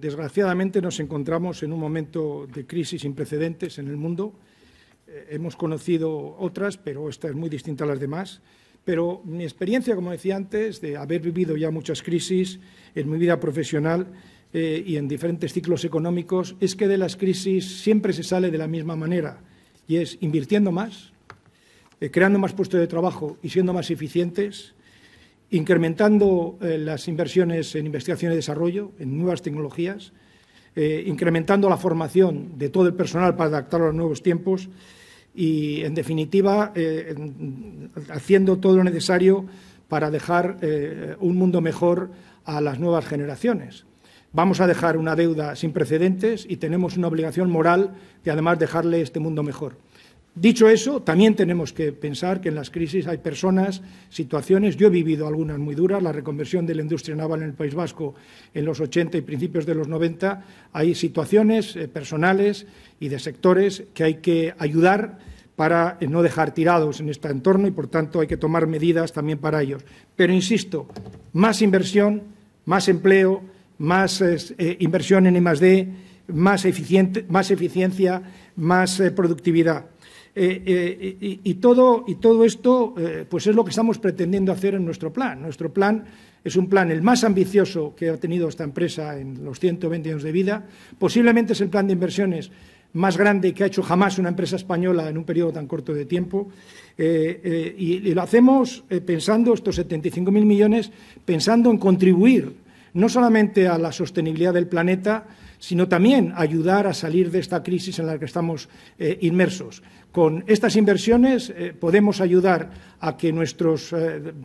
Desgraciadamente nos encontramos en un momento de crisis sin precedentes en el mundo. Eh, hemos conocido otras, pero esta es muy distinta a las demás. Pero mi experiencia, como decía antes, de haber vivido ya muchas crisis en mi vida profesional eh, y en diferentes ciclos económicos, es que de las crisis siempre se sale de la misma manera, y es invirtiendo más, eh, creando más puestos de trabajo y siendo más eficientes, incrementando eh, las inversiones en investigación y desarrollo, en nuevas tecnologías, eh, incrementando la formación de todo el personal para adaptarlo a los nuevos tiempos y, en definitiva, eh, haciendo todo lo necesario para dejar un mundo mejor a las nuevas generaciones. Vamos a dejar una deuda sin precedentes y tenemos una obligación moral de, además, dejarle este mundo mejor. Dicho eso, también tenemos que pensar que en las crisis hay personas, situaciones, yo he vivido algunas muy duras, la reconversión de la industria naval en el País Vasco en los 80 y principios de los 90, hay situaciones eh, personales y de sectores que hay que ayudar para eh, no dejar tirados en este entorno y, por tanto, hay que tomar medidas también para ellos. Pero, insisto, más inversión, más empleo, más eh, inversión en I+.D., más, más eficiencia, más productividad. Eh, eh, y, todo, esto eh, pues es lo que estamos pretendiendo hacer en nuestro plan. Nuestro plan es un plan el más ambicioso que ha tenido esta empresa en los 120 años de vida. Posiblemente es el plan de inversiones más grande que ha hecho jamás una empresa española en un periodo tan corto de tiempo. y, lo hacemos pensando estos 75.000 millones, pensando en contribuir no solamente a la sostenibilidad del planeta, sino también ayudar a salir de esta crisis en la que estamos eh, inmersos. Con estas inversiones eh, podemos ayudar a que nuestros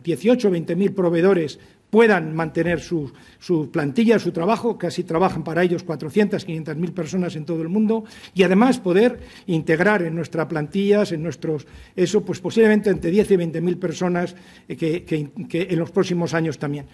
18 o 20 mil proveedores puedan mantener su, su, plantilla, su trabajo, casi trabajan para ellos 400, 500 mil personas en todo el mundo, y además poder integrar en nuestras plantillas, en nuestros, eso, pues posiblemente entre 10 y 20 mil personas eh, que en los próximos años también.